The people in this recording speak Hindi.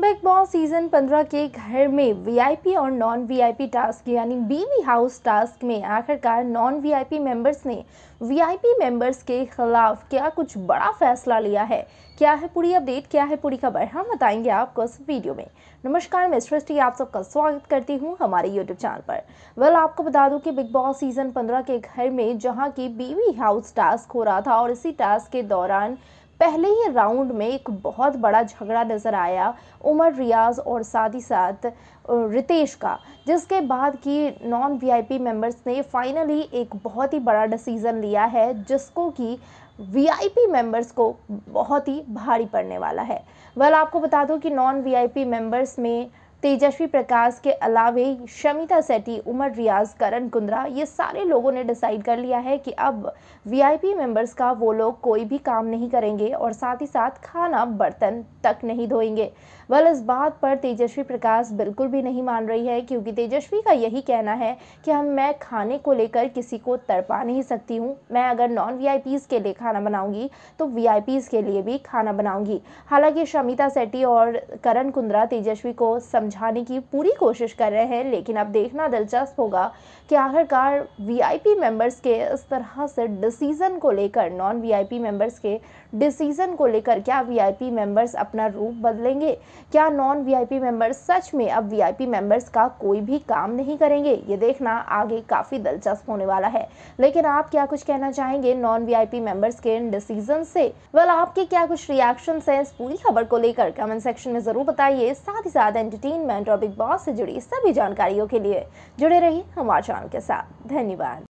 बिग बॉस सीजन 15 के घर में वीआईपी और नॉन वीआईपी टास्क यानी बीवी हाउस टास्क में आखिरकार नॉन वीआईपी मेंबर्स ने वीआईपी मेंबर्स के खिलाफ क्या कुछ बड़ा फैसला लिया है क्या है पूरी अपडेट क्या है पूरी खबर हम बताएंगे आपको इस वीडियो में नमस्कार मैं सृष्टि आप सबका स्वागत करती हूँ हमारे यूट्यूब चैनल पर वेल आपको बता दूँ कि बिग बॉस सीजन पंद्रह के घर में जहाँ की बीवी हाउस टास्क हो रहा था और इसी टास्क के दौरान पहले ही राउंड में एक बहुत बड़ा झगड़ा नज़र आया उमर रियाज और साथ ही साथ रितेश का जिसके बाद कि नॉन वीआईपी मेंबर्स ने फाइनली एक बहुत ही बड़ा डिसीज़न लिया है जिसको कि वीआईपी मेंबर्स को बहुत ही भारी पड़ने वाला है वेल आपको बता दूं कि नॉन वीआईपी मेंबर्स में तेजस्वी प्रकाश के अलावे शमिता सेटी उमर रियाज करण कुंद्रा ये सारे लोगों ने डिसाइड कर लिया है कि अब वीआईपी मेंबर्स का वो लोग कोई भी काम नहीं करेंगे और साथ ही साथ खाना बर्तन तक नहीं धोएंगे वल इस बात पर तेजस्वी प्रकाश बिल्कुल भी नहीं मान रही है क्योंकि तेजस्वी का यही कहना है कि हम मैं खाने को लेकर किसी को तड़पा नहीं सकती हूँ मैं अगर नॉन वी के लिए खाना बनाऊँगी तो वी के लिए भी खाना बनाऊँगी हालाँकि शमिता सेट्टी और करण कुंद्रा तेजस्वी को समझा समझाने की पूरी कोशिश कर रहे हैं लेकिन अब देखना दिलचस्प होगा कि आखिरकार वीआईपी मेंबर्स के इस तरह से डिसीज़न को लेकर नॉन वीआईपी मेंबर्स के डिसीज़न को लेकर क्या वीआईपी मेंबर्स अपना रूप बदलेंगे क्या नॉन वीआईपी मेंबर्स सच में अब वीआईपी मेंबर्स का कोई भी काम नहीं करेंगे ये देखना आगे काफ़ी दिलचस्प होने वाला है लेकिन आप क्या कुछ कहना चाहेंगे नॉन वीआईपी मेंबर्स के इन डिसीजन से वेल आपके क्या कुछ रिएक्शन है इस पूरी खबर को लेकर कमेंट सेक्शन में ज़रूर बताइए साथ ही साथ एंटरटेन एंटरटेनमेंट और बिग बॉस से जुड़ी सभी जानकारियों के लिए जुड़े रहिए हमारे चैनल के साथ धन्यवाद